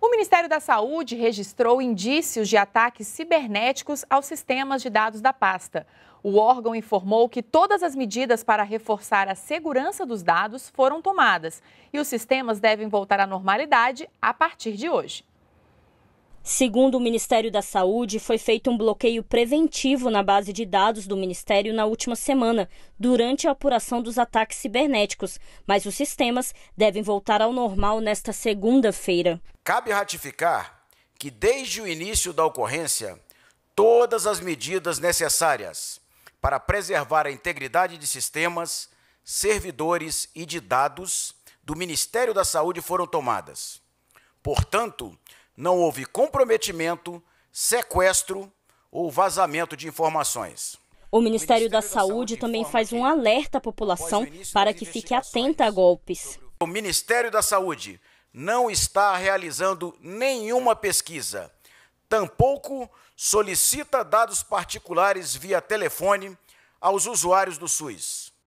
O Ministério da Saúde registrou indícios de ataques cibernéticos aos sistemas de dados da pasta. O órgão informou que todas as medidas para reforçar a segurança dos dados foram tomadas e os sistemas devem voltar à normalidade a partir de hoje. Segundo o Ministério da Saúde, foi feito um bloqueio preventivo na base de dados do Ministério na última semana, durante a apuração dos ataques cibernéticos, mas os sistemas devem voltar ao normal nesta segunda-feira. Cabe ratificar que, desde o início da ocorrência, todas as medidas necessárias para preservar a integridade de sistemas, servidores e de dados do Ministério da Saúde foram tomadas. Portanto, não houve comprometimento, sequestro ou vazamento de informações. O Ministério da Saúde também faz um alerta à população para que fique atenta a golpes. O Ministério da Saúde não está realizando nenhuma pesquisa, tampouco solicita dados particulares via telefone aos usuários do SUS.